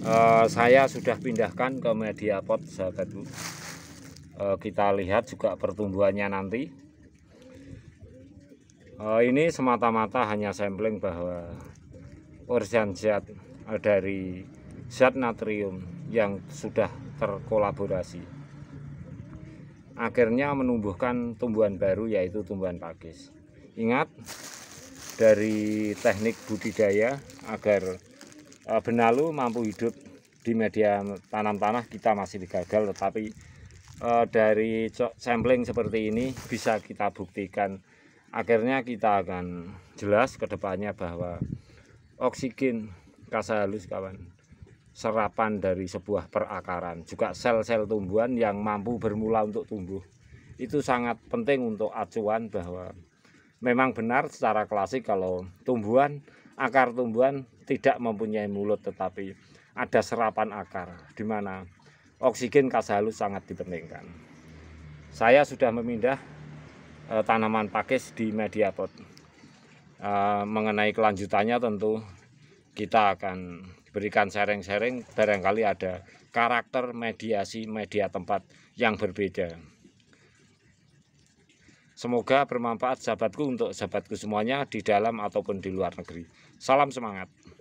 Eh, saya sudah pindahkan ke media pot sahabatku eh, kita lihat juga pertumbuhannya nanti eh, ini semata-mata hanya sampling bahwa organ zat dari zat natrium yang sudah terkolaborasi akhirnya menumbuhkan tumbuhan baru yaitu tumbuhan pakis ingat dari teknik budidaya agar Eh, benalu mampu hidup di media tanam tanah kita masih gagal tetapi eh, dari sampling seperti ini bisa kita buktikan akhirnya kita akan jelas kedepannya bahwa oksigen kasa halus kawan serapan dari sebuah perakaran juga sel-sel tumbuhan yang mampu bermula untuk tumbuh itu sangat penting untuk acuan bahwa memang benar secara klasik kalau tumbuhan akar tumbuhan tidak mempunyai mulut tetapi ada serapan akar di mana oksigen kas halus sangat dipentingkan. Saya sudah memindah e, tanaman pakis di media pot. E, eh, mengenai kelanjutannya tentu kita akan berikan sharing-sharing barangkali ada karakter mediasi media tempat yang berbeda. Semoga bermanfaat sahabatku untuk sahabatku semuanya di dalam ataupun di luar negeri. Salam semangat.